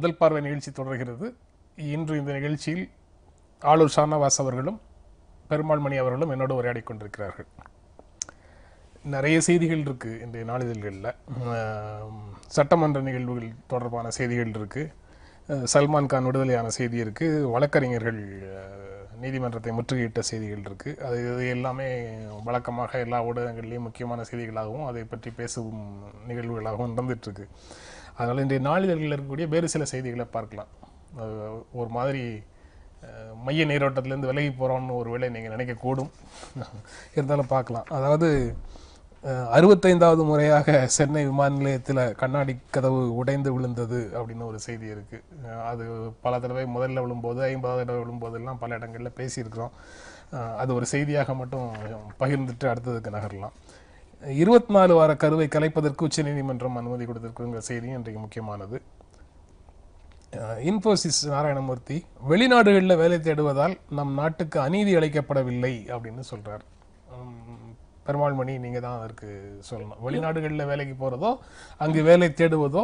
முதல் பார்வை நிகழ்ச்சி தொடர்கிறது இன்று இந்த நிகழ்ச்சியில் ஆளூர் ஷானவாஸ் அவர்களும் பெருமாள் மணி அவர்களும் என்னோடு உரையாடி கொண்டிருக்கிறார்கள் நிறைய செய்திகள் இருக்குது இன்றைய நாளிதழ்களில் சட்டமன்ற நிகழ்வுகள் தொடர்பான செய்திகள் இருக்குது சல்மான் கான் விடுதலையான செய்தி இருக்குது வழக்கறிஞர்கள் நீதிமன்றத்தை முற்றுகையிட்ட செய்திகள் இருக்குது அது இது எல்லாமே வழக்கமாக எல்லா ஊடகங்கள்லேயும் முக்கியமான செய்திகளாகவும் அதை பற்றி பேசும் நிகழ்வுகளாகவும் நடந்துகிட்ருக்கு அதனால் இன்றைய நாளிதழ்களில் இருக்கக்கூடிய வேறு சில செய்திகளை பார்க்கலாம் ஒரு மாதிரி மைய நீரோட்டத்திலேருந்து விலகி போகிறோம்னு ஒரு வேலை நீங்கள் நினைக்கக்கூடும் இருந்தாலும் பார்க்கலாம் அதாவது அறுபத்தைந்தாவது முறையாக சென்னை விமான நிலையத்தில் கண்ணாடி கதவு உடைந்து விழுந்தது அப்படின்னு ஒரு செய்தி இருக்குது அது பல தடவை முதல்ல விழும்போது ஐம்பதாவது தடவை விழும்போதெல்லாம் பல இடங்களில் பேசியிருக்கிறோம் அது ஒரு செய்தியாக மட்டும் பகிர்ந்துட்டு அடுத்ததுக்கு நகரலாம் இருபத்தி நாலு வார கருவை கலைப்பதற்கு உச்சநீதிமன்றம் அனுமதி கொடுத்திருக்குங்கிற செய்தி இன்றைக்கு முக்கியமானது இன்போசிஸ் நாராயணமூர்த்தி வெளிநாடுகளில் வேலை தேடுவதால் நம் நாட்டுக்கு அநீதி அளிக்கப்படவில்லை அப்படின்னு சொல்கிறார் பெருமாள் மணி நீங்கள் தான் அதற்கு சொல்லணும் வெளிநாடுகளில் வேலைக்கு போகிறதோ அங்கு வேலை தேடுவதோ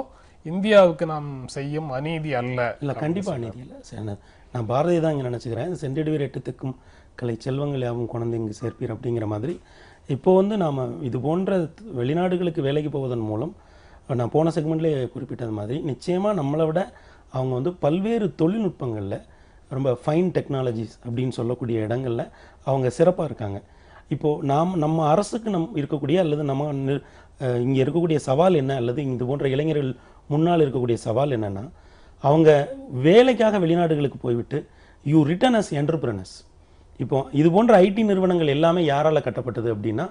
இந்தியாவுக்கு நாம் செய்யும் அநீதி அல்ல இல்லை கண்டிப்பாக அநீதி இல்லை நான் பாரதி தான் இங்கே நினச்சிக்கிறேன் சென்றடிவர் எட்டத்துக்கும் கலை செல்வங்கள் யாவும் குழந்தைங்க சேர்ப்பீர் அப்படிங்கிற மாதிரி இப்போ வந்து நாம் இது போன்ற வெளிநாடுகளுக்கு வேலைக்கு போவதன் மூலம் நான் போன செக்மெண்ட்லேயே குறிப்பிட்டது மாதிரி நிச்சயமாக நம்மளை விட அவங்க வந்து பல்வேறு தொழில்நுட்பங்களில் ரொம்ப ஃபைன் டெக்னாலஜிஸ் அப்படின்னு சொல்லக்கூடிய இடங்களில் அவங்க சிறப்பாக இருக்காங்க இப்போது நாம் நம்ம அரசுக்கு நம் இருக்கக்கூடிய அல்லது நம்ம இங்கே இருக்கக்கூடிய சவால் என்ன அல்லது இது போன்ற இளைஞர்கள் முன்னால் இருக்கக்கூடிய சவால் என்னென்னா அவங்க வேலைக்காக வெளிநாடுகளுக்கு போய்விட்டு யூ ரிட்டர்ன் அஸ் என்டர்பிரனர்ஸ் இப்போ இது போன்ற ஐடி நிறுவனங்கள் எல்லாமே யாரால் கட்டப்பட்டது அப்படின்னா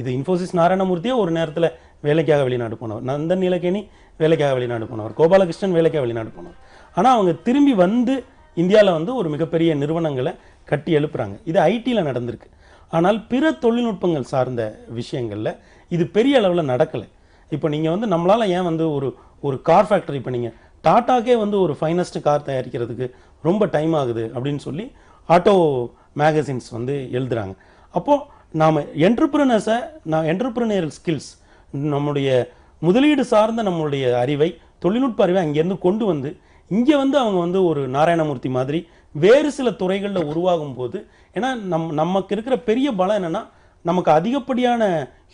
இது இன்ஃபோசிஸ் நாராயணமூர்த்தியே ஒரு நேரத்தில் வேலைக்காக வெளிநாடு போனவர் நந்தன் நீலகேணி வேலைக்காக வெளிநாடு போனவர் கோபாலகிருஷ்ணன் வேலைக்காக வெளிநாடு போனவர் ஆனால் அவங்க திரும்பி வந்து இந்தியாவில் வந்து ஒரு மிகப்பெரிய நிறுவனங்களை கட்டி எழுப்புறாங்க இது ஐடியில் நடந்திருக்கு ஆனால் பிற தொழில்நுட்பங்கள் சார்ந்த விஷயங்களில் இது பெரிய அளவில் நடக்கலை இப்போ நீங்கள் வந்து நம்மளால் ஏன் வந்து ஒரு ஒரு கார் ஃபேக்டரி இப்போ நீங்கள் டாட்டாக்கே வந்து ஒரு ஃபைனஸ்ட் கார் தயாரிக்கிறதுக்கு ரொம்ப டைம் ஆகுது அப்படின்னு சொல்லி ஆட்டோ மேகசின்ஸ் வந்து எழுதுகிறாங்க அப்போது நாம் என்டர்பிரினர்ஸை நான் என்டர்பிரினியல் ஸ்கில்ஸ் நம்முடைய முதலீடு சார்ந்த நம்மளுடைய அறிவை தொழில்நுட்ப அறிவை அங்கேருந்து கொண்டு வந்து இங்கே வந்து அவங்க வந்து ஒரு நாராயணமூர்த்தி மாதிரி வேறு சில துறைகளில் உருவாகும் போது ஏன்னா நம் நமக்கு இருக்கிற பெரிய பலம் என்னென்னா நமக்கு அதிகப்படியான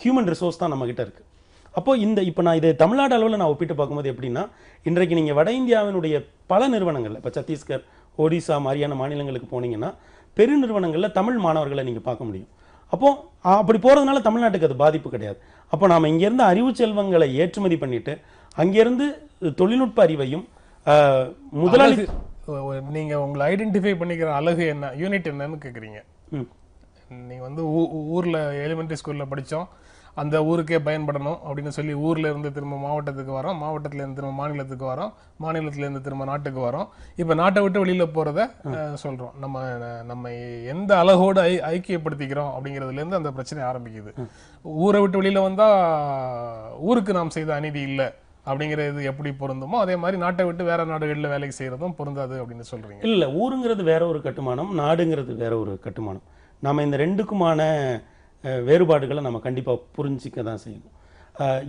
ஹியூமன் ரிசோர்ஸ் தான் நம்மக்கிட்ட இருக்குது அப்போது இந்த இப்போ நான் இதை தமிழ்நாடு அளவில் நான் ஒப்பிட்டு பார்க்கும்போது எப்படின்னா இன்றைக்கு நீங்கள் வட இந்தியாவினுடைய பல நிறுவனங்கள் இப்போ சத்தீஸ்கர் ஒடிசா மாதிரியான மாநிலங்களுக்கு போனீங்கன்னா பெருநிறுவனங்களில் தமிழ் மாணவர்களை நீங்கள் பார்க்க முடியும் அப்போது அப்படி போகிறதுனால தமிழ்நாட்டுக்கு அது பாதிப்பு கிடையாது அப்போ நாம் இங்கேருந்து அறிவு செல்வங்களை ஏற்றுமதி பண்ணிவிட்டு அங்கேருந்து தொழில்நுட்ப அறிவையும் முதலாளி நீங்கள் உங்களை ஐடென்டிஃபை பண்ணிக்கிற அழகு என்ன யூனிட் என்னன்னு கேட்குறீங்க நீங்கள் வந்து ஊரில் எலிமெண்ட்ரி ஸ்கூலில் படித்தோம் அந்த ஊருக்கே பயன்படணும் அப்படின்னு சொல்லி ஊரில் இருந்து திரும்ப மாவட்டத்துக்கு வரோம் மாவட்டத்திலேருந்து திரும்ப மாநிலத்துக்கு வரோம் மாநிலத்திலேருந்து திரும்ப நாட்டுக்கு வரோம் இப்போ நாட்டை விட்டு வெளியில் போகிறத சொல்கிறோம் நம்ம நம்ம எந்த அழகோடு ஐ ஐக்கியப்படுத்திக்கிறோம் அப்படிங்கிறதுலேருந்து அந்த பிரச்சனை ஆரம்பிக்குது ஊரை விட்டு வெளியில் வந்தால் ஊருக்கு நாம் செய்த அநீதி இல்லை அப்படிங்கிறது எப்படி பொருந்துமோ அதே மாதிரி நாட்டை விட்டு வேற நாடுகளில் வேலைக்கு செய்கிறதும் பொருந்தாது அப்படின்னு சொல்கிறீங்க இல்லை ஊருங்கிறது வேற ஒரு கட்டுமானம் நாடுங்கிறது வேற ஒரு கட்டுமானம் நம்ம இந்த ரெண்டுக்குமான வேறுபாடுகளை நம்ம கண்டிப்பாக புரிஞ்சிக்க தான் செய்யணும்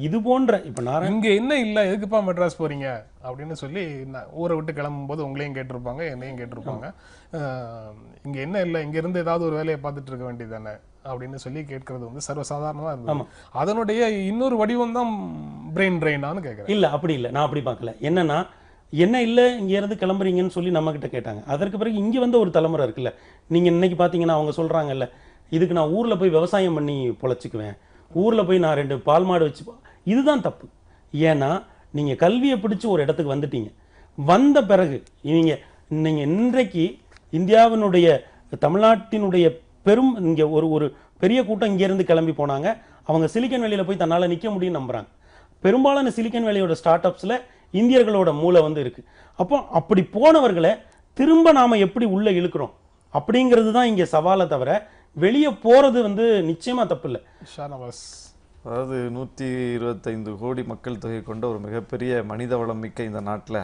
இது போன்ற இப்போ நான் இங்கே என்ன இல்லை எதுக்குப்பா மெட்ராஸ் போகிறீங்க அப்படின்னு சொல்லி நான் ஊரை விட்டு கிளம்பும்போது உங்களையும் கேட்டிருப்பாங்க என்னையும் கேட்டிருப்பாங்க இங்கே என்ன இல்லை இங்கேருந்து ஏதாவது ஒரு வேலையை பார்த்துட்டு இருக்க வேண்டியது தானே அப்படின்னு சொல்லி கேட்கறது வந்து சர்வசாதாரணமாக இருந்தது அதனுடைய இன்னொரு வடிவம் தான் பிரெயின் ட்ரெயினான்னு கேட்குறேன் இல்லை அப்படி இல்லை நான் அப்படி பார்க்கல என்னன்னா என்ன இல்லை இங்கேருந்து கிளம்புறீங்கன்னு சொல்லி நம்மக்கிட்ட கேட்டாங்க அதற்கு பிறகு இங்கே வந்து ஒரு தலைமுறை இருக்குல்ல நீங்கள் இன்றைக்கி பார்த்தீங்கன்னா அவங்க சொல்கிறாங்கல்ல இதுக்கு நான் ஊரில் போய் விவசாயம் பண்ணி பொழைச்சிக்குவேன் ஊரில் போய் நான் ரெண்டு பால் மாடு வச்சு இதுதான் தப்பு ஏன்னா நீங்கள் கல்வியை பிடிச்சி ஒரு இடத்துக்கு வந்துட்டீங்க வந்த பிறகு நீங்கள் நீங்கள் இன்றைக்கு இந்தியாவினுடைய தமிழ்நாட்டினுடைய பெரும் இங்கே ஒரு ஒரு பெரிய கூட்டம் இங்கேருந்து கிளம்பி போனாங்க அவங்க சிலிக்கன் வேலியில் போய் தன்னால் நிற்க முடியும்னு நம்புகிறாங்க பெரும்பாலான சிலிக்கன் வேலியோட ஸ்டார்ட் அப்ஸில் இந்தியர்களோட மூளை வந்து இருக்குது அப்போ அப்படி போனவர்களை திரும்ப நாம் எப்படி உள்ளே இழுக்கிறோம் அப்படிங்கிறது தான் இங்கே சவாலை தவிர வெளியே போகிறது வந்து நிச்சயமாக தப்பு இல்லை ஷானவாஸ் அதாவது நூற்றி இருபத்தைந்து கோடி மக்கள் தொகை கொண்ட ஒரு மிகப்பெரிய மனித வளம் மிக்க இந்த நாட்டில்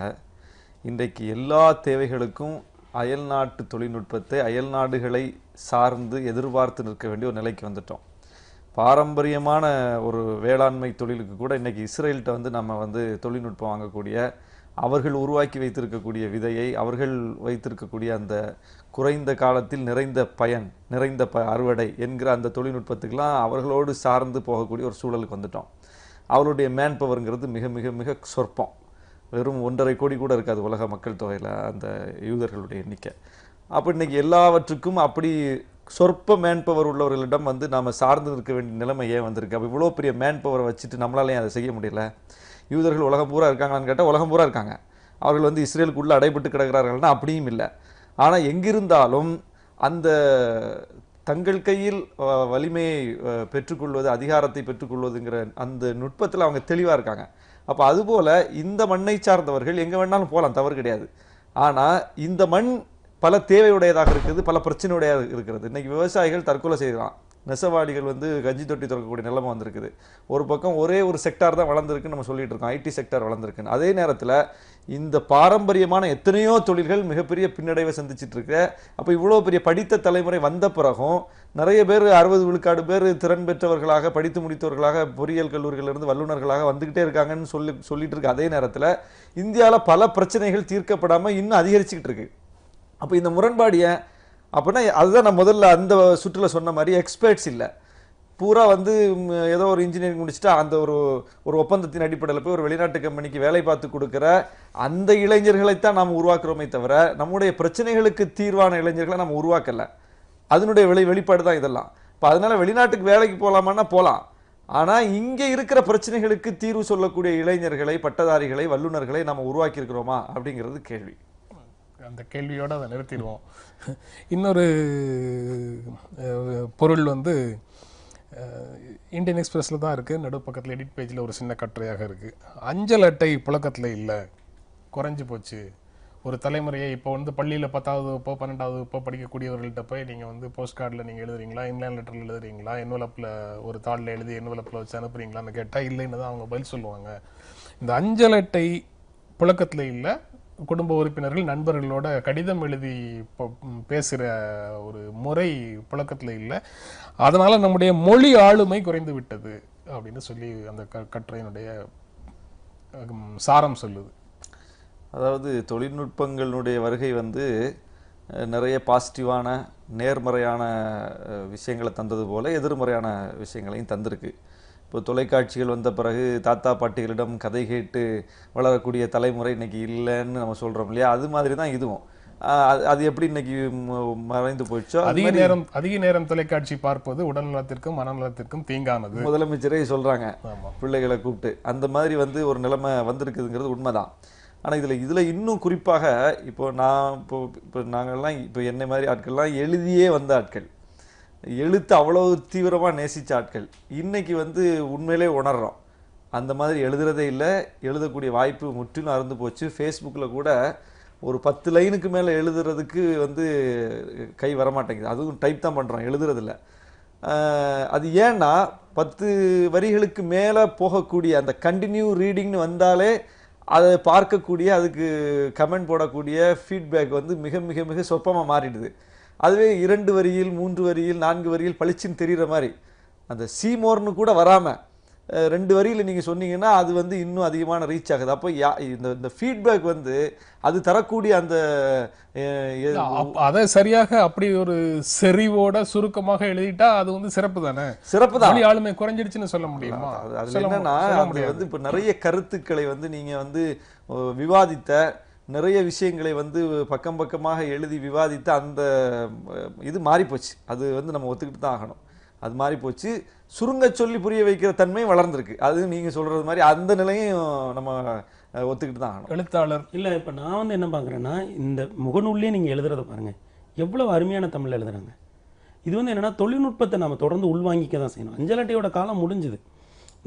இன்றைக்கு எல்லா தேவைகளுக்கும் அயல்நாட்டு தொழில்நுட்பத்தை அயல்நாடுகளை சார்ந்து எதிர்பார்த்து நிற்க வேண்டிய ஒரு நிலைக்கு வந்துட்டோம் பாரம்பரியமான ஒரு வேளாண்மை தொழிலுக்கு கூட இன்றைக்கி இஸ்ரேல்கிட்ட வந்து நம்ம வந்து தொழில்நுட்பம் வாங்கக்கூடிய அவர்கள் உருவாக்கி வைத்திருக்கக்கூடிய விதையை அவர்கள் வைத்திருக்கக்கூடிய அந்த குறைந்த காலத்தில் நிறைந்த பயன் நிறைந்த ப அறுவடை என்கிற அந்த தொழில்நுட்பத்துக்கெலாம் அவர்களோடு சார்ந்து போகக்கூடிய ஒரு சூழலுக்கு வந்துட்டோம் அவருடைய மேன் பவருங்கிறது மிக மிக மிக சொற்பம் வெறும் ஒன்றரை கோடி கூட இருக்காது உலக மக்கள் தொகையில் அந்த யூதர்களுடைய எண்ணிக்கை அப்போ இன்றைக்கி எல்லாவற்றுக்கும் அப்படி சொற்ப மேன் பவர் உள்ளவர்களிடம் வந்து நாம் சார்ந்து இருக்க வேண்டிய நிலைமை ஏன் வந்திருக்கு அப்போ இவ்வளோ பெரிய மேன் பவரை வச்சுட்டு நம்மளாலையும் அதை செய்ய முடியல யூதர்கள் உலகம் பூரா இருக்காங்களான்னு கேட்டால் உலகம் பூரா இருக்காங்க அவர்கள் வந்து இஸ்ரேலுக்குள்ளே அடைபட்டு கிடக்கிறார்கள்னா அப்படியும் இல்லை ஆனால் எங்கிருந்தாலும் அந்த தங்கள் கையில் வலிமையை பெற்றுக்கொள்வது அதிகாரத்தை பெற்றுக்கொள்வதுங்கிற அந்த நுட்பத்தில் அவங்க தெளிவாக இருக்காங்க அப்போ அதுபோல் இந்த மண்ணை சார்ந்தவர்கள் எங்கே வேணாலும் போகலாம் தவறு கிடையாது ஆனால் இந்த மண் பல தேவையுடையதாக இருக்குது பல பிரச்சனையுடையதாக இருக்கிறது இன்றைக்கி விவசாயிகள் தற்கொலை செய்யலாம் நெசவாளிகள் வந்து கஞ்சி தொட்டி திறக்கக்கூடிய நிலைமை வந்திருக்குது ஒரு பக்கம் ஒரே ஒரு செக்டார் தான் வளர்ந்துருக்குன்னு நம்ம சொல்லிட்டு இருக்கோம் ஐடி செக்டார் வளர்ந்துருக்குன்னு அதே நேரத்தில் இந்த பாரம்பரியமான எத்தனையோ தொழில்கள் மிகப்பெரிய பின்னடைவை சந்திச்சுட்டு இருக்கு அப்போ இவ்வளோ பெரிய படித்த தலைமுறை வந்த பிறகும் நிறைய பேர் அறுபது விழுக்காடு பேர் திறன் பெற்றவர்களாக படித்து முடித்தவர்களாக பொறியியல் கல்லூரிகளிலிருந்து வல்லுநர்களாக வந்துக்கிட்டே இருக்காங்கன்னு சொல்லி சொல்லிட்டு இருக்கு அதே நேரத்தில் இந்தியாவில் பல பிரச்சனைகள் தீர்க்கப்படாமல் இன்னும் அதிகரிச்சுக்கிட்டு இருக்குது அப்போ இந்த முரண்பாடு ஏன் அப்படின்னா அதுதான் நான் முதல்ல அந்த சுற்றில் சொன்ன மாதிரி எக்ஸ்பர்ட்ஸ் இல்லை பூரா வந்து ஏதோ ஒரு இன்ஜினியரிங் முடிச்சுட்டு அந்த ஒரு ஒரு ஒப்பந்தத்தின் அடிப்படையில் போய் ஒரு வெளிநாட்டு கம்பெனிக்கு வேலை பார்த்து கொடுக்குற அந்த இளைஞர்களைத்தான் நாம் உருவாக்குறோமே தவிர நம்முடைய பிரச்சனைகளுக்கு தீர்வான இளைஞர்களை நம்ம உருவாக்கலை அதனுடைய வெளி வெளிப்பாடு தான் இதெல்லாம் இப்போ அதனால் வெளிநாட்டுக்கு வேலைக்கு போகலாமான்னா போகலாம் ஆனால் இங்கே இருக்கிற பிரச்சனைகளுக்கு தீர்வு சொல்லக்கூடிய இளைஞர்களை பட்டதாரிகளை வல்லுநர்களை நம்ம உருவாக்கியிருக்கிறோமா அப்படிங்கிறது கேள்வி அந்த கேள்வியோடு அதை நிறுத்திடுவோம் இன்னொரு பொருள் வந்து இந்தியன் எக்ஸ்பிரஸில் தான் இருக்குது நடுப்பக்கத்தில் எடிட் பேஜில் ஒரு சின்ன கட்டுரையாக இருக்குது அஞ்சல் அட்டை புழக்கத்தில் இல்லை குறைஞ்சி போச்சு ஒரு தலைமுறையை இப்போ வந்து பள்ளியில் பத்தாவது வகுப்போ பன்னெண்டாவது வகுப்போ படிக்கக்கூடியவர்கள்ட்ட போய் நீங்கள் வந்து போஸ்ட் கார்டில் நீங்கள் எழுதுறீங்களா இன்லைன் லெட்டரில் எழுதுறீங்களா என்வலப்பில் ஒரு தாளில் எழுதி என்வலப்பில் வச்சு அனுப்புறீங்களான்னு கேட்டால் இல்லைன்னு தான் அவங்க பதில் சொல்லுவாங்க இந்த அஞ்சல் அட்டை புழக்கத்தில் இல்லை குடும்ப உறுப்பினர்கள் நண்பர்களோட கடிதம் எழுதி பேசுகிற ஒரு முறை புழக்கத்தில் இல்லை அதனால் நம்முடைய மொழி ஆளுமை குறைந்து விட்டது அப்படின்னு சொல்லி அந்த க கட்டுரையினுடைய சாரம் சொல்லுது அதாவது தொழில்நுட்பங்களுடைய வருகை வந்து நிறைய பாசிட்டிவான நேர்மறையான விஷயங்களை தந்தது போல் எதிர்மறையான விஷயங்களையும் தந்திருக்கு இப்போ தொலைக்காட்சிகள் வந்த பிறகு தாத்தா பாட்டிகளிடம் கதை கேட்டு வளரக்கூடிய தலைமுறை இன்றைக்கி இல்லைன்னு நம்ம சொல்கிறோம் இல்லையா அது மாதிரி தான் இதுவும் அது எப்படி இன்னைக்கு மறைந்து போயிடுச்சோ அதிக நேரம் அதிக நேரம் தொலைக்காட்சி பார்ப்பது உடல் நலத்திற்கும் மனநலத்திற்கும் தீங்கானது முதலமைச்சரே சொல்கிறாங்க பிள்ளைகளை கூப்பிட்டு அந்த மாதிரி வந்து ஒரு நிலைமை வந்திருக்குதுங்கிறது உண்மைதான் ஆனால் இதில் இதில் இன்னும் குறிப்பாக இப்போ நான் இப்போ இப்போ நாங்கள்லாம் இப்போ என்னை மாதிரி ஆட்கள்லாம் எழுதியே வந்த ஆட்கள் எழுத்து அவ்வளோ தீவிரமாக நேசித்த ஆட்கள் இன்றைக்கி வந்து உண்மையிலே உணர்கிறோம் அந்த மாதிரி எழுதுறதே இல்லை எழுதக்கூடிய வாய்ப்பு முற்றிலும் அறந்து போச்சு ஃபேஸ்புக்கில் கூட ஒரு பத்து லைனுக்கு மேலே எழுதுறதுக்கு வந்து கை வரமாட்டேங்குது அதுவும் டைப் தான் பண்ணுறோம் எழுதுறதில்ல அது ஏன்னா பத்து வரிகளுக்கு மேலே போகக்கூடிய அந்த கண்டினியூ ரீடிங்னு வந்தாலே அதை பார்க்கக்கூடிய அதுக்கு கமெண்ட் போடக்கூடிய ஃபீட்பேக் வந்து மிக மிக மிக சொற்பமாக மாறிடுது அதுவே இரண்டு வரியில் மூன்று வரியில் நான்கு வரியில் பளிச்சின்னு தெரிகிற மாதிரி அந்த சீமோர்னு கூட வராமல் ரெண்டு வரியில் நீங்கள் சொன்னீங்கன்னா அது வந்து இன்னும் அதிகமான ரீச் ஆகுது அப்போ யா இந்த இந்த ஃபீட்பேக் வந்து அது தரக்கூடிய அந்த அதை சரியாக அப்படி ஒரு செறிவோட சுருக்கமாக எழுதிட்டா அது வந்து சிறப்பு தானே சிறப்பு தான் ஆளுமை குறைஞ்சிடுச்சுன்னு சொல்ல முடியுமா அது என்னன்னா வந்து இப்போ நிறைய கருத்துக்களை வந்து நீங்கள் வந்து விவாதித்த நிறைய விஷயங்களை வந்து பக்கம் பக்கமாக எழுதி விவாதித்து அந்த இது மாறிப்போச்சு அது வந்து நம்ம ஒத்துக்கிட்டு தான் ஆகணும் அது மாதிரி போச்சு சுருங்க சொல்லி புரிய வைக்கிற தன்மையும் வளர்ந்துருக்கு அது நீங்கள் சொல்கிறது மாதிரி அந்த நிலையும் நம்ம ஒத்துக்கிட்டு தான் ஆகணும் எழுத்தாளர் இல்லை இப்போ நான் வந்து என்ன பார்க்குறேன்னா இந்த முகநூல்லே நீங்கள் எழுதுறத பாருங்கள் எவ்வளோ அருமையான தமிழ் எழுதுறாங்க இது வந்து என்னென்னா தொழில்நுட்பத்தை நம்ம தொடர்ந்து உள்வாங்கிக்க தான் செய்யணும் அஞ்சலட்டையோட காலம் முடிஞ்சுது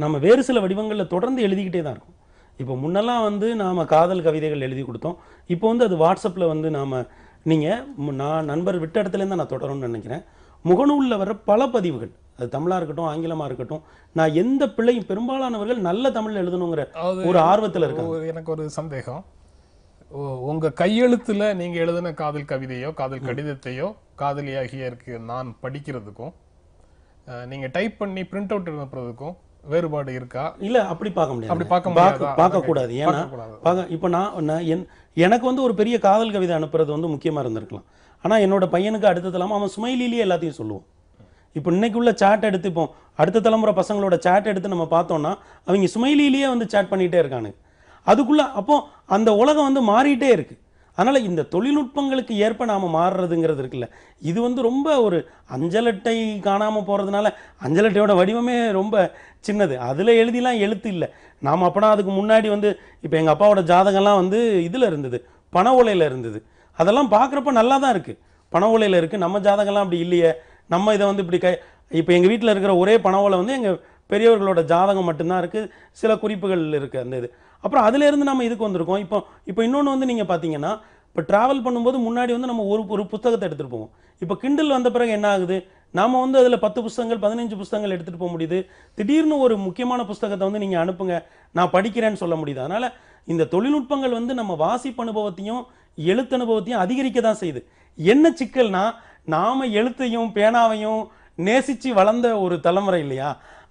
நம்ம வேறு சில வடிவங்களில் தொடர்ந்து எழுதிக்கிட்டே தான் இருக்கும் இப்போ முன்னெல்லாம் வந்து நாம் காதல் கவிதைகள் எழுதி கொடுத்தோம் இப்போ வந்து அது வாட்ஸ்அப்பில் வந்து நாம் நீங்கள் நான் நண்பர் விட்ட இடத்துலேருந்து நான் தொடரும்னு நினைக்கிறேன் முகநூலில் வர பல பதிவுகள் அது தமிழாக இருக்கட்டும் ஆங்கிலமாக இருக்கட்டும் நான் எந்த பிள்ளையும் பெரும்பாலானவர்கள் நல்ல தமிழ் எழுதணுங்கிற ஒரு ஆர்வத்தில் இருக்கு எனக்கு ஒரு சந்தேகம் உங்கள் கையெழுத்தில் நீங்கள் எழுதின காதல் கவிதையோ காதல் கடிதத்தையோ காதலியாகிய இருக்கு நான் படிக்கிறதுக்கும் நீங்கள் டைப் பண்ணி பிரிண்ட் அவுட் அனுப்புறதுக்கும் வேறுபாடு இருக்கா இல்லை அப்படி பார்க்க முடியாது அப்படி பார்க்க பார்க்க பார்க்கக்கூடாது ஏன்னா பார்க்க இப்போ நான் என் எனக்கு வந்து ஒரு பெரிய காதல் கவிதை அனுப்புறது வந்து முக்கியமா இருந்திருக்கலாம் ஆனா என்னோட பையனுக்கு அடுத்த தலைமை அவன் சுமையிலேயே எல்லாத்தையும் சொல்லுவான் இப்போ இன்னைக்கு உள்ள சாட் எடுத்து இப்போ அடுத்த தலைமுறை பசங்களோட சாட் எடுத்து நம்ம பார்த்தோம்னா அவங்க சுமையிலேயே வந்து சாட் பண்ணிகிட்டே இருக்கானு அதுக்குள்ளே அப்போ அந்த உலகம் வந்து மாறிட்டே இருக்குது அதனால் இந்த தொழில்நுட்பங்களுக்கு ஏற்ப நாம் மாறுறதுங்கிறது இருக்குல்ல இது வந்து ரொம்ப ஒரு அஞ்சலட்டை காணாமல் போகிறதுனால அஞ்சலட்டையோட வடிவமே ரொம்ப சின்னது அதில் எழுதிலாம் எழுத்து இல்லை நாம் அப்போனா அதுக்கு முன்னாடி வந்து இப்போ எங்கள் அப்பாவோட ஜாதகம்லாம் வந்து இதில் இருந்தது பண ஓலையில் இருந்தது அதெல்லாம் பார்க்குறப்ப நல்லா தான் இருக்குது பண ஓலையில் இருக்குது நம்ம ஜாதகம்லாம் அப்படி இல்லையே நம்ம இதை வந்து இப்படி க இப்போ எங்கள் வீட்டில் இருக்கிற ஒரே பண ஓலை வந்து எங்கள் பெரியவர்களோட ஜாதகம் மட்டும்தான் இருக்குது சில குறிப்புகள் இருக்குது அந்த இது அப்புறம் அதுலேருந்து நம்ம இதுக்கு வந்திருக்கோம் இப்போ இப்போ இன்னொன்று வந்து நீங்கள் பார்த்தீங்கன்னா இப்போ ட்ராவல் பண்ணும்போது முன்னாடி வந்து நம்ம ஒரு ஒரு புத்தகத்தை எடுத்துகிட்டு போவோம் இப்போ கிண்டில் வந்த பிறகு என்ன ஆகுது நாம் வந்து அதில் பத்து புஸ்தகங்கள் பதினஞ்சு புஸ்தகங்கள் எடுத்துகிட்டு போக முடியுது திடீர்னு ஒரு முக்கியமான புஸ்தகத்தை வந்து நீங்கள் அனுப்புங்க நான் படிக்கிறேன்னு சொல்ல முடியுது அதனால் இந்த தொழில்நுட்பங்கள் வந்து நம்ம வாசிப்பு அனுபவத்தையும் எழுத்து அனுபவத்தையும் அதிகரிக்க தான் செய்யுது என்ன சிக்கல்னா நாம் எழுத்தையும் பேனாவையும் நேசித்து வளர்ந்த ஒரு தலைமுறை இல்லையா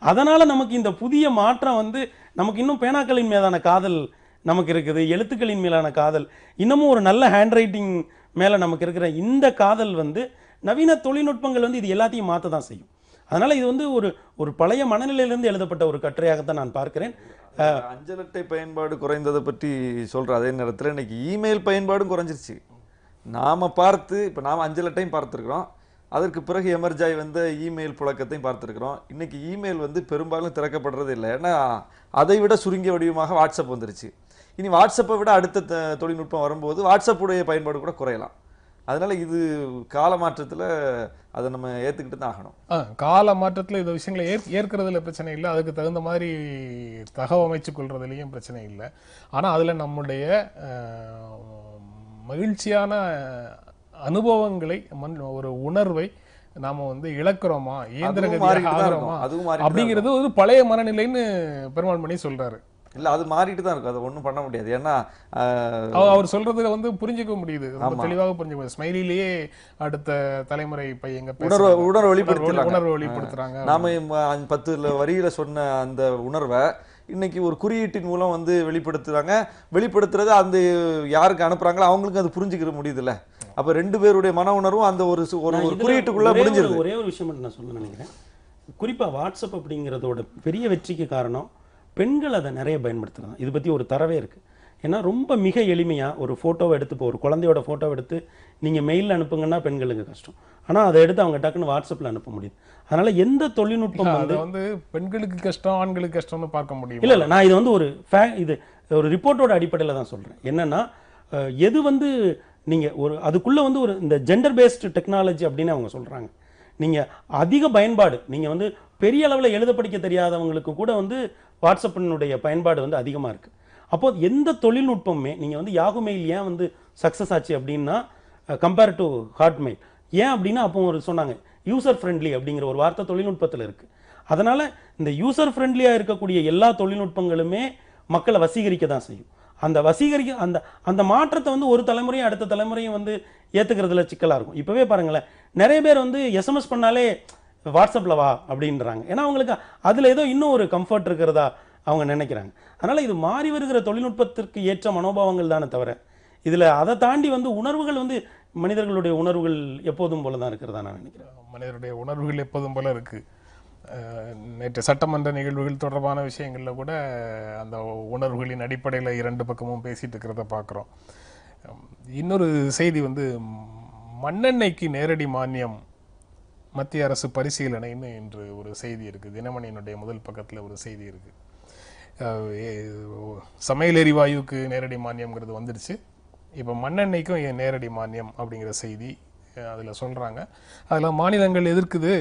அதனால் நமக்கு இந்த புதிய மாற்றம் வந்து நமக்கு இன்னும் பேனாக்களின் மீதான காதல் நமக்கு இருக்குது எழுத்துக்களின் மேலான காதல் இன்னமும் ஒரு நல்ல ஹேண்ட் ரைட்டிங் மேலே நமக்கு இருக்கிற இந்த காதல் வந்து நவீன தொழில்நுட்பங்கள் வந்து இது எல்லாத்தையும் மாற்ற தான் செய்யும் அதனால் இது வந்து ஒரு ஒரு பழைய மனநிலையிலிருந்து எழுதப்பட்ட ஒரு கட்டுரையாகத்தான் நான் பார்க்கிறேன் அஞ்சல் அட்டை பயன்பாடு குறைந்ததை பற்றி சொல்கிற அதே நேரத்தில் இன்றைக்கி இமெயில் பயன்பாடும் குறைஞ்சிருச்சு நாம் பார்த்து இப்போ நாம் அஞ்சல் அட்டையும் பார்த்துருக்குறோம் அதற்கு பிறகு எமர்ஜாய் வந்து இமெயில் புழக்கத்தையும் பார்த்துருக்குறோம் இன்றைக்கி இமெயில் வந்து பெரும்பாலும் திறக்கப்படுறது இல்லை ஏன்னா அதை விட சுருங்கிய வடிவமாக வாட்ஸ்அப் வந்துருச்சு இனி வாட்ஸ்அப்பை விட அடுத்த தொழில்நுட்பம் வரும்போது வாட்ஸ்அப்புடைய பயன்பாடு கூட குறையலாம் அதனால் இது கால மாற்றத்தில் அதை நம்ம ஏற்றுக்கிட்டு தான் ஆகணும் கால மாற்றத்தில் இந்த விஷயங்களை ஏற் ஏற்கிறதுல பிரச்சனை இல்லை அதுக்கு தகுந்த மாதிரி அமைச்சு கொள்வதுலேயும் பிரச்சனை இல்லை ஆனால் அதில் நம்முடைய மகிழ்ச்சியான அனுபவங்களை மண் ஒரு உணர்வை நாம வந்து இழக்கிறோமா இயந்திரகதியாக அப்படிங்கிறது ஒரு பழைய மனநிலைன்னு பெருமாள் மணி சொல்றாரு இல்ல அது மாறிட்டு தான் இருக்கும் அது ஒண்ணும் பண்ண முடியாது ஏன்னா அவர் சொல்றதுல வந்து புரிஞ்சுக்க முடியுது தெளிவாக புரிஞ்சுக்க முடியுது ஸ்மைலிலேயே அடுத்த தலைமுறை பையங்க உணர்வு உணர்வு வெளிப்படுத்துறாங்க உணர்வு வெளிப்படுத்துறாங்க நாம பத்து வரியில சொன்ன அந்த உணர்வை இன்னைக்கு ஒரு குறியீட்டின் மூலம் வந்து வெளிப்படுத்துறாங்க வெளிப்படுத்துறது அந்த யாருக்கு அனுப்புறாங்களோ அவங்களுக்கு அது புரிஞ்சுக்கிற முடியுதுல்ல அப்போ ரெண்டு பேருடைய மன உணர்வும் அந்த ஒரு ஒரு குறியீட்டுக்குள்ளே ஒரே ஒரு விஷயம் நான் சொல்ல நினைக்கிறேன் குறிப்பாக வாட்ஸ்அப் அப்படிங்கிறதோட பெரிய வெற்றிக்கு காரணம் பெண்கள் அதை நிறைய பயன்படுத்துகிறாங்க இது பற்றி ஒரு தரவே இருக்குது ஏன்னா ரொம்ப மிக எளிமையாக ஒரு ஃபோட்டோவை எடுத்து இப்போ ஒரு குழந்தையோட ஃபோட்டோவை எடுத்து நீங்கள் மெயிலில் அனுப்புங்கன்னா பெண்களுக்கு கஷ்டம் ஆனால் அதை எடுத்து அவங்க டக்குன்னு வாட்ஸ்அப்பில் அனுப்ப முடியுது அதனால் எந்த தொழில்நுட்பம் வந்து வந்து பெண்களுக்கு கஷ்டம் ஆண்களுக்கு கஷ்டம்னு பார்க்க முடியும் இல்லை இல்லை நான் இது வந்து ஒரு ஃபே இது ஒரு ரிப்போர்ட்டோட அடிப்படையில் தான் சொல்கிறேன் என்னென்னா எது வந்து நீங்கள் ஒரு அதுக்குள்ளே வந்து ஒரு இந்த ஜெண்டர் பேஸ்டு டெக்னாலஜி அப்படின்னு அவங்க சொல்கிறாங்க நீங்கள் அதிக பயன்பாடு நீங்கள் வந்து பெரிய அளவில் எழுத படிக்க தெரியாதவங்களுக்கு கூட வந்து வாட்ஸ்அப்பினுடைய பயன்பாடு வந்து அதிகமாக இருக்குது அப்போது எந்த தொழில்நுட்பமுமே நீங்கள் வந்து யாகு மெயில் ஏன் வந்து சக்ஸஸ் ஆச்சு அப்படின்னா கம்பேர் டு ஹார்ட் மெயில் ஏன் அப்படின்னா அப்போ ஒரு சொன்னாங்க யூசர் ஃப்ரெண்ட்லி அப்படிங்கிற ஒரு வார்த்தை தொழில்நுட்பத்தில் இருக்குது அதனால் இந்த யூசர் ஃப்ரெண்ட்லியாக இருக்கக்கூடிய எல்லா தொழில்நுட்பங்களுமே மக்களை வசீகரிக்க தான் செய்யும் அந்த வசீகரிக்க அந்த அந்த மாற்றத்தை வந்து ஒரு தலைமுறையும் அடுத்த தலைமுறையும் வந்து ஏற்றுக்கிறதுல சிக்கலாக இருக்கும் இப்போவே பாருங்களேன் நிறைய பேர் வந்து எஸ்எம்எஸ் பண்ணாலே வாட்ஸ்அப்பில் வா அப்படின்றாங்க ஏன்னா அவங்களுக்கு அதில் ஏதோ இன்னும் ஒரு கம்ஃபர்ட் இருக்கிறதா அவங்க நினைக்கிறாங்க அதனால் இது மாறி வருகிற தொழில்நுட்பத்திற்கு ஏற்ற மனோபாவங்கள் தானே தவிர இதில் அதை தாண்டி வந்து உணர்வுகள் வந்து மனிதர்களுடைய உணர்வுகள் எப்போதும் போல தான் இருக்கிறதா நான் நினைக்கிறேன் மனிதருடைய உணர்வுகள் எப்போதும் போல இருக்குது நேற்று சட்டமன்ற நிகழ்வுகள் தொடர்பான விஷயங்களில் கூட அந்த உணர்வுகளின் அடிப்படையில் இரண்டு பக்கமும் பேசிகிட்டு இருக்கிறத பார்க்குறோம் இன்னொரு செய்தி வந்து மண்ணெண்ணெய்க்கு நேரடி மானியம் மத்திய அரசு பரிசீலனைன்னு இன்று ஒரு செய்தி இருக்குது தினமணியினுடைய முதல் பக்கத்தில் ஒரு செய்தி இருக்குது சமையல் எரிவாயுக்கு நேரடி மானியம்ங்கிறது வந்துடுச்சு இப்போ மண்ணெண்ணெய்க்கும் நேரடி மானியம் அப்படிங்கிற செய்தி அதில் சொல்கிறாங்க அதில் மாநிலங்கள் எதிர்க்குது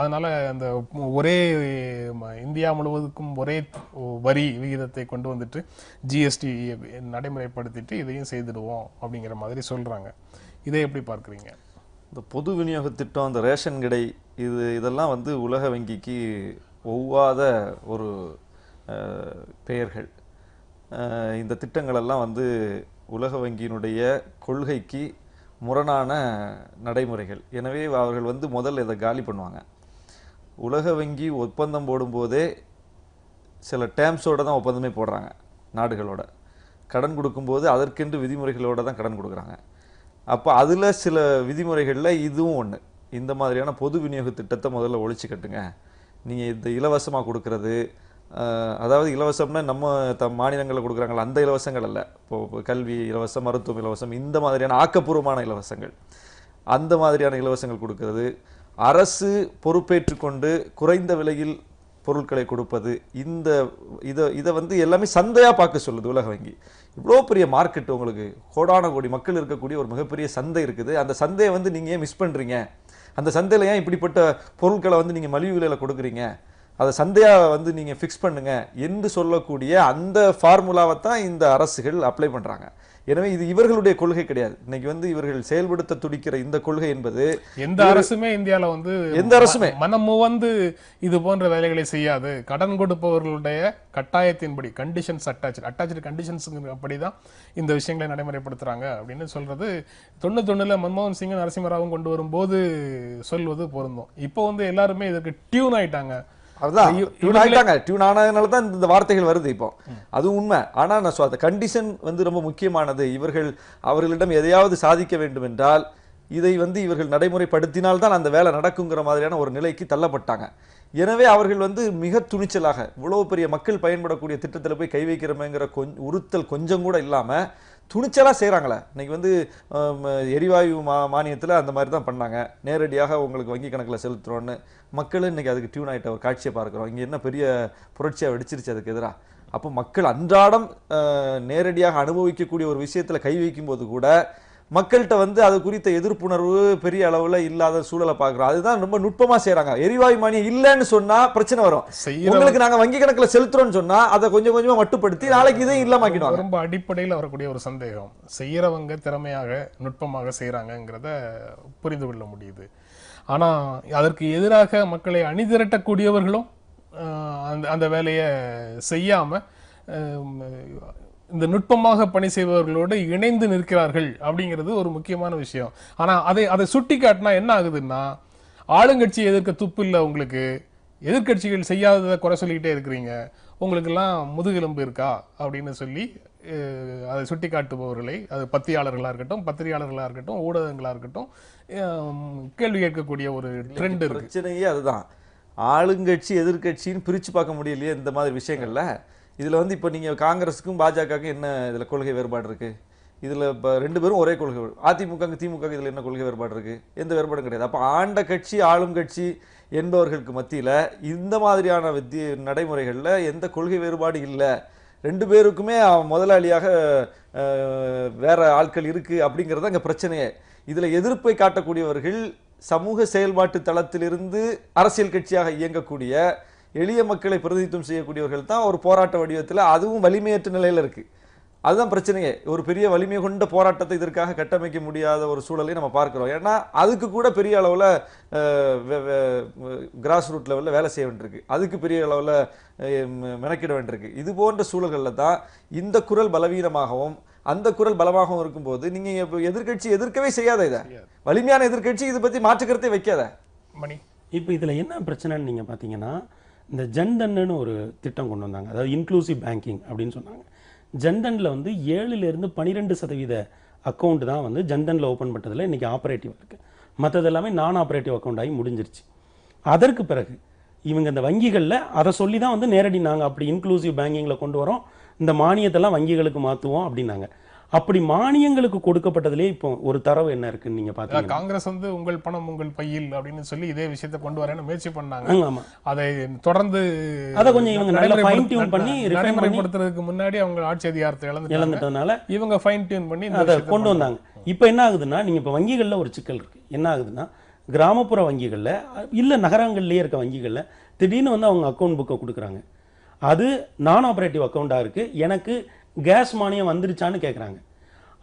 அதனால் அந்த ஒரே இந்தியா முழுவதுக்கும் ஒரே வரி விகிதத்தை கொண்டு வந்துட்டு ஜிஎஸ்டி நடைமுறைப்படுத்திட்டு இதையும் செய்துடுவோம் அப்படிங்கிற மாதிரி சொல்கிறாங்க இதை எப்படி பார்க்குறீங்க இந்த பொது விநியோக திட்டம் அந்த ரேஷன் கடை இது இதெல்லாம் வந்து உலக வங்கிக்கு ஒவ்வாத ஒரு பெயர்கள் இந்த திட்டங்களெல்லாம் வந்து உலக வங்கியினுடைய கொள்கைக்கு முரணான நடைமுறைகள் எனவே அவர்கள் வந்து முதல்ல இதை காலி பண்ணுவாங்க உலக வங்கி ஒப்பந்தம் போடும்போதே சில டேம்ஸோடு தான் ஒப்பந்தமே போடுறாங்க நாடுகளோட கடன் கொடுக்கும்போது அதற்கென்று விதிமுறைகளோடு தான் கடன் கொடுக்குறாங்க அப்போ அதில் சில விதிமுறைகளில் இதுவும் ஒன்று இந்த மாதிரியான பொது விநியோக திட்டத்தை முதல்ல ஒழிச்சு கட்டுங்க நீங்கள் இந்த இலவசமாக கொடுக்கறது அதாவது இலவசம்னா நம்ம த மாநிலங்களில் கொடுக்குறாங்களா அந்த இலவசங்கள் அல்ல இப்போ கல்வி இலவசம் மருத்துவம் இலவசம் இந்த மாதிரியான ஆக்கப்பூர்வமான இலவசங்கள் அந்த மாதிரியான இலவசங்கள் கொடுக்கறது அரசு பொறுப்பேற்றுக்கொண்டு குறைந்த விலையில் பொருட்களை கொடுப்பது இந்த இதை இதை வந்து எல்லாமே சந்தையாக பார்க்க சொல்லுது உலக வங்கி இவ்வளோ பெரிய மார்க்கெட் உங்களுக்கு கோடான கோடி மக்கள் இருக்கக்கூடிய ஒரு மிகப்பெரிய சந்தை இருக்குது அந்த சந்தையை வந்து நீங்கள் ஏன் மிஸ் பண்ணுறீங்க அந்த சந்தையில் ஏன் இப்படிப்பட்ட பொருட்களை வந்து நீங்கள் மலிவு விலையில் கொடுக்குறீங்க அதை சந்தையாக வந்து நீங்கள் ஃபிக்ஸ் பண்ணுங்கள் என்று சொல்லக்கூடிய அந்த ஃபார்முலாவை தான் இந்த அரசுகள் அப்ளை பண்ணுறாங்க எனவே இது இவர்களுடைய கொள்கை கிடையாது இன்னைக்கு வந்து இவர்கள் செயல்படுத்த துடிக்கிற இந்த கொள்கை என்பது எந்த அரசுமே இந்தியாவில் வந்து எந்த அரசுமே மனம் வந்து இது போன்ற வேலைகளை செய்யாது கடன் கொடுப்பவர்களுடைய கட்டாயத்தின்படி கண்டிஷன்ஸ் அட்டாச் அட்டாச்சு கண்டிஷன்ஸ் அப்படி தான் இந்த விஷயங்களை நடைமுறைப்படுத்துறாங்க அப்படின்னு சொல்றது தொண்ணூத்தொன்னுல மன்மோகன் சிங்கும் நரசிம்மராவும் கொண்டு வரும்போது சொல்வது பொருந்தும் இப்போ வந்து எல்லாருமே இதற்கு டியூன் ஆயிட்டாங்க அதுதான் டியூன் ஆகிட்டாங்க ஆனதுனால தான் இந்த வார்த்தைகள் வருது இப்போ அது உண்மை ஆனால் நான் அந்த கண்டிஷன் வந்து ரொம்ப முக்கியமானது இவர்கள் அவர்களிடம் எதையாவது சாதிக்க வேண்டும் என்றால் இதை வந்து இவர்கள் நடைமுறைப்படுத்தினால் தான் அந்த வேலை நடக்குங்கிற மாதிரியான ஒரு நிலைக்கு தள்ளப்பட்டாங்க எனவே அவர்கள் வந்து மிக துணிச்சலாக இவ்வளோ பெரிய மக்கள் பயன்படக்கூடிய திட்டத்தில் போய் கை வைக்கிறோமேங்கிற கொஞ் உறுத்தல் கொஞ்சம் கூட இல்லாமல் துணிச்சலாக செய்கிறாங்களே இன்றைக்கி வந்து எரிவாயு மா மானியத்தில் அந்த மாதிரி தான் பண்ணாங்க நேரடியாக உங்களுக்கு வங்கி கணக்கில் செலுத்துகிறோன்னு மக்களும் இன்றைக்கி அதுக்கு டியூன் ஆகிட்ட ஒரு காட்சியை பார்க்குறோம் இங்கே என்ன பெரிய புரட்சியாக வெடிச்சிருச்சு அதுக்கு எதிராக அப்போ மக்கள் அன்றாடம் நேரடியாக அனுபவிக்கக்கூடிய ஒரு விஷயத்தில் கை வைக்கும்போது கூட மக்கள்கிட்ட வந்து அது குறித்த எதிர்ப்புணர்வு பெரிய அளவில் இல்லாத சூழலை பார்க்குறோம் அதுதான் ரொம்ப நுட்பமாக செய்கிறாங்க எரிவாயு மானியம் இல்லைன்னு சொன்னால் பிரச்சனை வரும் உங்களுக்கு நாங்கள் வங்கி கணக்கில் செலுத்துறோம்னு சொன்னால் அதை கொஞ்சம் கொஞ்சமாக மட்டுப்படுத்தி நாளைக்கு இதையும் இல்லாமக்கிடுவாங்க ரொம்ப அடிப்படையில் வரக்கூடிய ஒரு சந்தேகம் செய்கிறவங்க திறமையாக நுட்பமாக செய்கிறாங்கங்கிறத புரிந்து கொள்ள முடியுது ஆனால் அதற்கு எதிராக மக்களை அணிதிரட்டக்கூடியவர்களும் அந்த அந்த வேலையை செய்யாமல் இந்த நுட்பமாக பணி செய்பவர்களோடு இணைந்து நிற்கிறார்கள் அப்படிங்கிறது ஒரு முக்கியமான விஷயம் ஆனால் அதை அதை சுட்டி காட்டினா என்ன ஆகுதுன்னா ஆளுங்கட்சி எதிர்க்க துப்பு இல்லை உங்களுக்கு எதிர்கட்சிகள் செய்யாததை குறை சொல்லிக்கிட்டே இருக்கிறீங்க உங்களுக்கெல்லாம் முதுகெலும்பு இருக்கா அப்படின்னு சொல்லி அதை சுட்டி காட்டுபவர்களை அது பத்தியாளர்களாக இருக்கட்டும் பத்திரிகையாளர்களாக இருக்கட்டும் ஊடகங்களாக இருக்கட்டும் கேள்வி கேட்கக்கூடிய ஒரு ட்ரெண்ட் பிரச்சனையே அதுதான் ஆளுங்கட்சி எதிர்கட்சின்னு பிரித்து பார்க்க முடியலையே இந்த மாதிரி விஷயங்களில் இதில் வந்து இப்போ நீங்கள் காங்கிரஸுக்கும் பாஜகவுக்கும் என்ன இதில் கொள்கை வேறுபாடு இருக்குது இதில் இப்போ ரெண்டு பேரும் ஒரே கொள்கை அதிமுக திமுக இதில் என்ன கொள்கை வேறுபாடு இருக்குது எந்த வேறுபாடும் கிடையாது அப்போ ஆண்ட கட்சி ஆளும் கட்சி என்பவர்களுக்கு மத்தியில் இந்த மாதிரியான வித்திய நடைமுறைகளில் எந்த கொள்கை வேறுபாடு இல்லை ரெண்டு பேருக்குமே முதலாளியாக வேறு ஆட்கள் இருக்குது அப்படிங்கிறது அங்கே பிரச்சனையே இதில் எதிர்ப்பை காட்டக்கூடியவர்கள் சமூக செயல்பாட்டு தளத்திலிருந்து அரசியல் கட்சியாக இயங்கக்கூடிய எளிய மக்களை பிரதிநிதித்துவம் செய்யக்கூடியவர்கள் தான் ஒரு போராட்ட வடிவத்தில் அதுவும் வலிமையற்ற நிலையில் இருக்குது அதுதான் பிரச்சனையே ஒரு பெரிய வலிமை கொண்ட போராட்டத்தை இதற்காக கட்டமைக்க முடியாத ஒரு சூழலை நம்ம பார்க்குறோம் ஏன்னா அதுக்கு கூட பெரிய அளவில் கிராஸ் ரூட் லெவலில் வேலை செய்ய வேண்டியிருக்கு அதுக்கு பெரிய அளவில் மெனக்கிட வேண்டியிருக்கு இது போன்ற சூழல்களில் தான் இந்த குரல் பலவீனமாகவும் அந்த குரல் பலமாகவும் இருக்கும்போது நீங்கள் இப்போ எதிர்கட்சி எதிர்க்கவே செய்யாத இதை வலிமையான எதிர்கட்சி இதை பற்றி மாற்றுக்கிறதே வைக்காத மணி இப்போ இதில் என்ன பிரச்சனைன்னு நீங்கள் பார்த்தீங்கன்னா இந்த ஜன்தன்னு ஒரு திட்டம் கொண்டு வந்தாங்க அதாவது இன்க்ளூசிவ் பேங்கிங் அப்படின்னு சொன்னாங்க ஜன்தனில் வந்து ஏழுலேருந்து பன்னிரெண்டு சதவீத அக்கௌண்ட் தான் வந்து ஜன்தனில் ஓப்பன் பண்ணுறதுல இன்றைக்கி ஆப்ரேட்டிவ் இருக்குது மற்றது எல்லாமே நான் ஆப்ரேட்டிவ் அக்கௌண்ட் ஆகி முடிஞ்சிருச்சு அதற்கு பிறகு இவங்க இந்த வங்கிகளில் அதை சொல்லி தான் வந்து நேரடி நாங்கள் அப்படி இன்க்ளூசிவ் பேங்கிங்கில் கொண்டு வரோம் இந்த மானியத்தெல்லாம் வங்கிகளுக்கு மாற்றுவோம் அப்படின்னாங்க அப்படி மானியங்களுக்கு கொடுக்கப்பட்டதுலேயே இப்போ ஒரு தரவு என்ன இருக்குன்னு நீங்க பாத்தீங்க காங்கிரஸ் வந்து உங்கள் பணம் உங்கள் பையில் அப்படின்னு சொல்லி இதே விஷயத்தை கொண்டு வரேன்னு முயற்சி பண்ணாங்க அதை தொடர்ந்து அதை கொஞ்சம் இவங்க நல்ல ஃபைன் டியூன் பண்ணி நடைமுறைப்படுத்துறதுக்கு முன்னாடி அவங்க ஆட்சி அதிகாரத்தை இழந்து இழந்துட்டதுனால இவங்க ஃபைன் டியூன் பண்ணி அதை கொண்டு வந்தாங்க இப்போ என்ன ஆகுதுன்னா நீங்க இப்போ வங்கிகளில் ஒரு சிக்கல் இருக்கு என்ன ஆகுதுன்னா கிராமப்புற வங்கிகளில் இல்லை நகரங்கள்லேயே இருக்க வங்கிகளில் திடீர்னு வந்து அவங்க அக்கௌண்ட் புக்கை கொடுக்குறாங்க அது நான் ஆப்ரேட்டிவ் அக்கௌண்ட்டாக இருக்குது எனக்கு கேஸ் மானியம் வந்துருச்சான்னு கேட்குறாங்க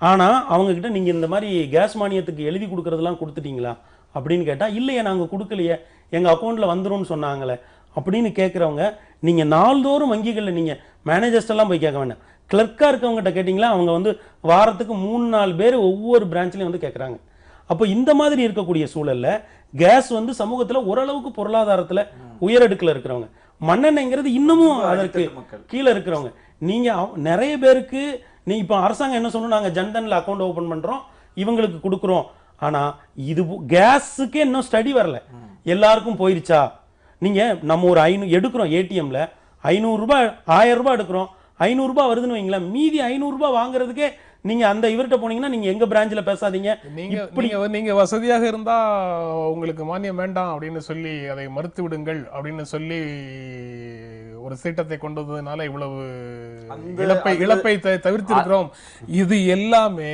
ஆனால் அவங்கக்கிட்ட நீங்கள் இந்த மாதிரி கேஸ் மானியத்துக்கு எழுதி கொடுக்குறதுலாம் கொடுத்துட்டீங்களா அப்படின்னு கேட்டால் இல்லையே நாங்கள் கொடுக்கலையே எங்கள் அக்கௌண்ட்டில் வந்துடும் சொன்னாங்களே அப்படின்னு கேட்குறவங்க நீங்கள் நாள்தோறும் வங்கிகளில் நீங்கள் மேனேஜர்ஸ்டெல்லாம் போய் கேட்க வேண்டாம் கிளர்க்காக இருக்கவங்ககிட்ட கேட்டிங்களா அவங்க வந்து வாரத்துக்கு மூணு நாலு பேர் ஒவ்வொரு பிரான்ச்லையும் வந்து கேட்குறாங்க அப்போ இந்த மாதிரி இருக்கக்கூடிய சூழலில் கேஸ் வந்து சமூகத்தில் ஓரளவுக்கு பொருளாதாரத்தில் உயரடுக்கில் இருக்கிறவங்க மண்ணெண்ணெய்ங்கிறது இன்னமும் அதற்கு கீழே இருக்கிறவங்க நீங்கள் நிறைய பேருக்கு நீ இப்போ அரசாங்கம் என்ன சொல்லணும் நாங்கள் ஜன்தனில் அக்கௌண்ட் ஓப்பன் பண்ணுறோம் இவங்களுக்கு கொடுக்குறோம் ஆனால் இது கேஸுக்கு இன்னும் ஸ்டடி வரல எல்லாருக்கும் போயிருச்சா நீங்கள் நம்ம ஒரு ஐநூறு எடுக்கிறோம் ஏடிஎம்மில் ஐநூறுரூபா ஆயிரம் ரூபாய் எடுக்கிறோம் ஐநூறுரூபா வருதுன்னு வைங்களேன் மீதி ஐநூறுரூபா வாங்குறதுக்கே நீங்க அந்த இவர்கிட்ட போனீங்கன்னா நீங்க எங்க பிரான்ச்ல பேசாதீங்க நீங்க இப்படி நீங்க வசதியாக இருந்தா உங்களுக்கு மானியம் வேண்டாம் அப்படின்னு சொல்லி அதை மறுத்து விடுங்கள் அப்படின்னு சொல்லி ஒரு சீட்டத்தை கொண்டு வந்ததுனால இவ்வளவு இழப்பை இழப்பை தவிர்த்திருக்கிறோம் இது எல்லாமே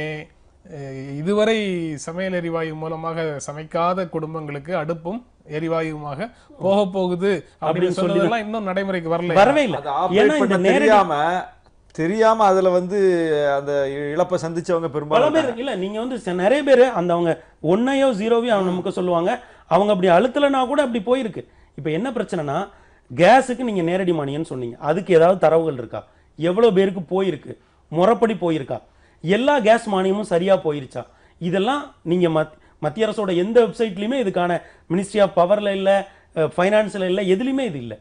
இதுவரை சமையல் எரிவாயு மூலமாக சமைக்காத குடும்பங்களுக்கு அடுப்பும் எரிவாயுமாக போக போகுது அப்படின்னு சொல்லி இன்னும் நடைமுறைக்கு வரல வரவே இல்லை தெரியாம தெரியாம அதுல வந்து அந்த இழப்பை சந்திச்சவங்க பெரும்பாலும் இல்ல நீங்க வந்து நிறைய பேர் அந்த அவங்க ஒன்னையோ ஜீரோவையோ அவங்க நமக்கு சொல்லுவாங்க அவங்க அப்படி அழுத்தலைனா கூட அப்படி போயிருக்கு இப்போ என்ன பிரச்சனைனா கேஸுக்கு நீங்க நேரடி மானியம்னு சொன்னீங்க அதுக்கு ஏதாவது தரவுகள் இருக்கா எவ்வளோ பேருக்கு போயிருக்கு முறைப்படி போயிருக்கா எல்லா கேஸ் மானியமும் சரியாக போயிருச்சா இதெல்லாம் நீங்கள் மத் மத்திய அரசோட எந்த வெப்சைட்லையுமே இதுக்கான மினிஸ்ட்ரி ஆஃப் பவரில் இல்லை ஃபைனான்ஸில் இல்லை எதுலையுமே இது இல்லை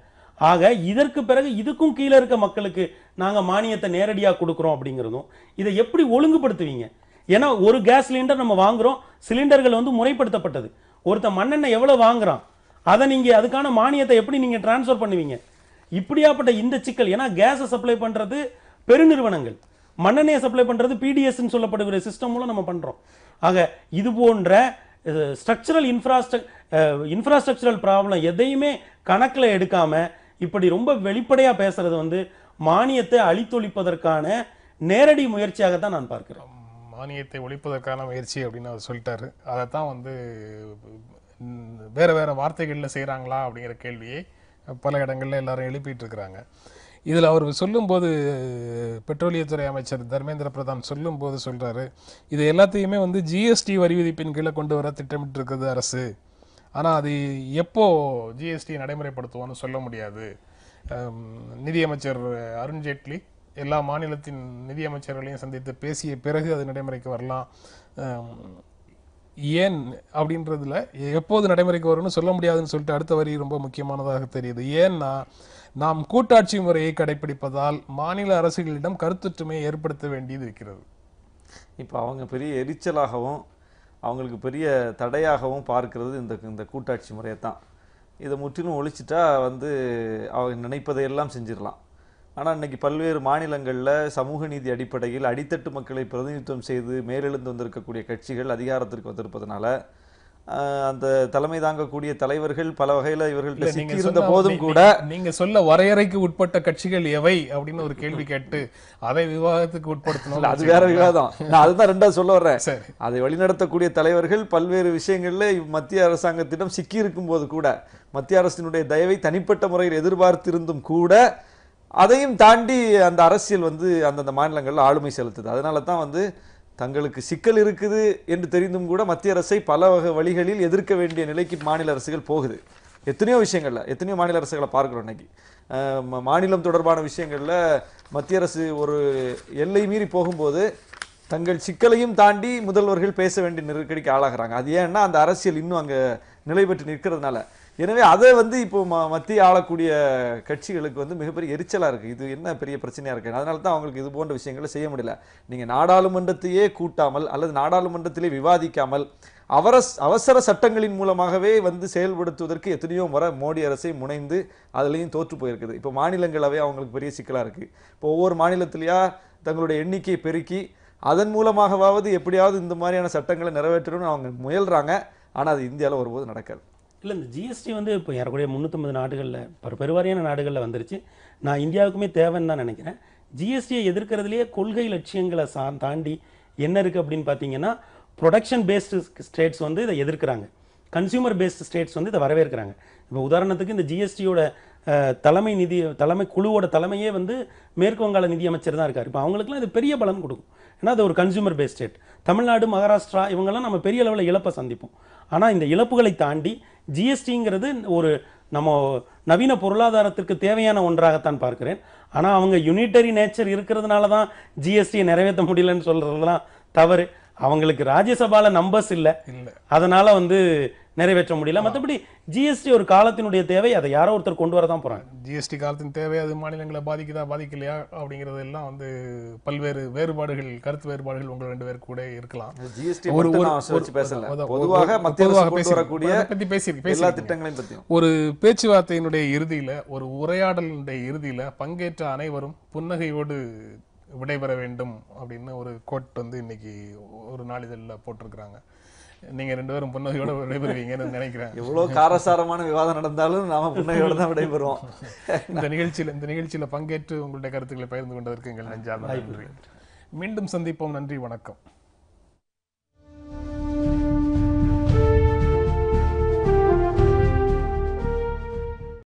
ஆக இதற்கு பிறகு இதுக்கும் கீழே இருக்க மக்களுக்கு நாங்கள் மானியத்தை நேரடியாக கொடுக்குறோம் அப்படிங்கிறதும் இதை எப்படி ஒழுங்குபடுத்துவீங்க ஏன்னா ஒரு கேஸ் சிலிண்டர் நம்ம வாங்குகிறோம் சிலிண்டர்கள் வந்து முறைப்படுத்தப்பட்டது ஒருத்த மண்ணெண்ணெய் எவ்வளோ வாங்குறான் அதை நீங்கள் அதுக்கான மானியத்தை எப்படி நீங்கள் டிரான்ஸ்ஃபர் பண்ணுவீங்க இப்படியாப்பட்ட இந்த சிக்கல் ஏன்னா கேஸை சப்ளை பண்ணுறது பெருநிறுவனங்கள் மண்ணெண்ணெயை சப்ளை பண்ணுறது பிடிஎஸ்ன்னு சொல்லப்படுகிற சிஸ்டம் மூலம் நம்ம பண்ணுறோம் ஆக இது போன்ற ஸ்ட்ரக்சரல் இன்ஃப்ராஸ்ட்ரக் இன்ஃப்ராஸ்ட்ரக்சரல் ப்ராப்ளம் எதையுமே கணக்கில் எடுக்காமல் இப்படி ரொம்ப வெளிப்படையாக பேசுறது வந்து மானியத்தை அழித்தொழிப்பதற்கான நேரடி முயற்சியாக தான் நான் பார்க்கிறேன் மானியத்தை ஒழிப்பதற்கான முயற்சி அப்படின்னு அவர் சொல்லிட்டாரு அதை தான் வந்து வேறு வேறு வார்த்தைகளில் செய்கிறாங்களா அப்படிங்கிற கேள்வியை பல இடங்களில் எல்லாரும் எழுப்பிட்டு இருக்கிறாங்க இதில் அவர் சொல்லும்போது பெட்ரோலியத்துறை அமைச்சர் தர்மேந்திர பிரதான் சொல்லும்போது சொல்கிறாரு இது எல்லாத்தையுமே வந்து ஜிஎஸ்டி வரி விதிப்பின் கீழே கொண்டு வர திட்டமிட்டு இருக்கிறது அரசு ஆனால் அது எப்போ ஜிஎஸ்டி நடைமுறைப்படுத்துவோன்னு சொல்ல முடியாது நிதியமைச்சர் அருண்ஜேட்லி எல்லா மாநிலத்தின் நிதியமைச்சர்களையும் சந்தித்து பேசிய பிறகு அது நடைமுறைக்கு வரலாம் ஏன் அப்படின்றதுல எப்போது நடைமுறைக்கு வரும்னு சொல்ல முடியாதுன்னு சொல்லிட்டு அடுத்த வரி ரொம்ப முக்கியமானதாக தெரியுது ஏன்னா நாம் கூட்டாட்சி முறையை கடைபிடிப்பதால் மாநில அரசுகளிடம் கருத்தொற்றுமையை ஏற்படுத்த வேண்டியது இருக்கிறது இப்போ அவங்க பெரிய எரிச்சலாகவும் அவங்களுக்கு பெரிய தடையாகவும் பார்க்கிறது இந்த இந்த கூட்டாட்சி முறையை தான் இதை முற்றிலும் ஒழிச்சிட்டா வந்து அவங்க நினைப்பதையெல்லாம் செஞ்சிடலாம் ஆனால் இன்றைக்கி பல்வேறு மாநிலங்களில் சமூக நீதி அடிப்படையில் அடித்தட்டு மக்களை பிரதிநிதித்துவம் செய்து மேலெழுந்து வந்திருக்கக்கூடிய கட்சிகள் அதிகாரத்திற்கு வந்திருப்பதனால அந்த தலைமை தாங்கக்கூடிய தலைவர்கள் பல வகையில இவர்கள் சிக்கி இருந்த போதும் கூட நீங்க சொல்ல வரையறைக்கு உட்பட்ட கட்சிகள் எவை அப்படின்னு ஒரு கேள்வி கேட்டு அதை விவாதத்துக்கு உட்படுத்தணும் அது வேற விவாதம் நான் அதுதான் ரெண்டா சொல்ல வர்றேன் அதை வழிநடத்தக்கூடிய தலைவர்கள் பல்வேறு விஷயங்கள்ல மத்திய அரசாங்கத்திடம் சிக்கி இருக்கும் போது கூட மத்திய அரசினுடைய தயவை தனிப்பட்ட முறையில் எதிர்பார்த்திருந்தும் கூட அதையும் தாண்டி அந்த அரசியல் வந்து அந்தந்த மாநிலங்களில் ஆளுமை செலுத்துது அதனால தான் வந்து தங்களுக்கு சிக்கல் இருக்குது என்று தெரிந்தும் கூட மத்திய அரசை பல வகை வழிகளில் எதிர்க்க வேண்டிய நிலைக்கு மாநில அரசுகள் போகுது எத்தனையோ விஷயங்களில் எத்தனையோ மாநில அரசுகளை பார்க்குறோம் இன்னைக்கு மாநிலம் தொடர்பான விஷயங்களில் மத்திய அரசு ஒரு எல்லை மீறி போகும்போது தங்கள் சிக்கலையும் தாண்டி முதல்வர்கள் பேச வேண்டிய நெருக்கடிக்கு ஆளாகிறாங்க அது ஏன்னா அந்த அரசியல் இன்னும் அங்கே நிலை பெற்று நிற்கிறதுனால எனவே அதை வந்து இப்போ ம மத்திய ஆளக்கூடிய கட்சிகளுக்கு வந்து மிகப்பெரிய எரிச்சலாக இருக்குது இது என்ன பெரிய பிரச்சனையாக இருக்குது அதனால தான் அவங்களுக்கு இது போன்ற விஷயங்களை செய்ய முடியல நீங்கள் நாடாளுமன்றத்தையே கூட்டாமல் அல்லது நாடாளுமன்றத்திலே விவாதிக்காமல் அவரஸ் அவசர சட்டங்களின் மூலமாகவே வந்து செயல்படுத்துவதற்கு எத்தனையோ முறை மோடி அரசை முனைந்து அதுலேயும் தோற்று போயிருக்குது இப்போ மாநிலங்களவை அவங்களுக்கு பெரிய சிக்கலாக இருக்குது இப்போ ஒவ்வொரு மாநிலத்திலேயா தங்களுடைய எண்ணிக்கையை பெருக்கி அதன் மூலமாகவாவது எப்படியாவது இந்த மாதிரியான சட்டங்களை நிறைவேற்றணும்னு அவங்க முயல்கிறாங்க ஆனால் அது இந்தியாவில் ஒருபோது நடக்காது இல்லை இந்த ஜிஎஸ்டி வந்து இப்போ ஏறக்குறைய முந்நூற்றம்பது நாடுகளில் பரு பெருவாரியான நாடுகளில் வந்துருச்சு நான் இந்தியாவுக்குமே தேவைன்னு தான் நினைக்கிறேன் ஜிஎஸ்டியை எதிர்க்கிறதுலேயே கொள்கை லட்சியங்களை சா தாண்டி என்ன இருக்குது அப்படின்னு பார்த்தீங்கன்னா ப்ரொடக்ஷன் பேஸ்டு ஸ்டேட்ஸ் வந்து இதை எதிர்க்கிறாங்க கன்சியூமர் பேஸ்டு ஸ்டேட்ஸ் வந்து இதை வரவேற்கிறாங்க இப்போ உதாரணத்துக்கு இந்த ஜிஎஸ்டியோட தலைமை நிதி தலைமை குழுவோட தலைமையே வந்து மேற்கு வங்காள நிதியமைச்சர் தான் இருக்கார் இப்போ அவங்களுக்குலாம் இது பெரிய பலன் கொடுக்கும் ஏன்னா அது ஒரு consumer base state Tamil Nadu Maharashtra இவங்கெல்லாம் நம்ம பெரிய அளவில் இழப்பை சந்திப்போம் ஆனால் இந்த இழப்புகளை தாண்டி ஜிஎஸ்டிங்கிறது ஒரு நம்ம நவீன பொருளாதாரத்திற்கு தேவையான ஒன்றாகத்தான் பார்க்குறேன் ஆனால் அவங்க யூனிட்டரி நேச்சர் இருக்கிறதுனால தான் ஜிஎஸ்டியை நிறைவேற்ற முடியலன்னு சொல்கிறதுலாம் தவறு அவங்களுக்கு ராஜ்யசபாவில் நம்பர்ஸ் இல்லை இல்லை அதனால் வந்து நிறைவேற்ற முடியல மற்றபடி ஜிஎஸ்டி ஒரு காலத்தினுடைய தேவை அதை யாரோ ஒருத்தர் கொண்டு வர தான் ஜிஎஸ்டி காலத்தின் தேவை அது மாநிலங்களை பாதிக்குதா பாதிக்கலையா அப்படிங்கிறது எல்லாம் வந்து பல்வேறு வேறுபாடுகள் கருத்து வேறுபாடுகள் உங்கள் ரெண்டு பேர் கூட இருக்கலாம் ஜிஎஸ்டி ஒரு பேசல பொதுவாக மத்திய பேசக்கூடிய பத்தி பேசி எல்லா திட்டங்களையும் ஒரு பேச்சுவார்த்தையினுடைய இறுதியில ஒரு உரையாடலினுடைய இறுதியில பங்கேற்ற அனைவரும் புன்னகையோடு விடைபெற வேண்டும் அப்படின்னு ஒரு கோட் வந்து இன்னைக்கு ஒரு நாளிதழில் போட்டிருக்கிறாங்க நீங்க ரெண்டு பேரும் புன்னகையோட விடைபெறுவீங்கன்னு நினைக்கிறேன் எவ்வளவு காரசாரமான விவாதம் நடந்தாலும் நாம புன்னகையோட தான் விடைபெறுவோம் இந்த நிகழ்ச்சியில் இந்த நிகழ்ச்சியில் பங்கேற்று உங்களுடைய கருத்துக்களை பகிர்ந்து கொண்டதற்கு எங்கள் நன்றி மீண்டும் சந்திப்போம் நன்றி வணக்கம்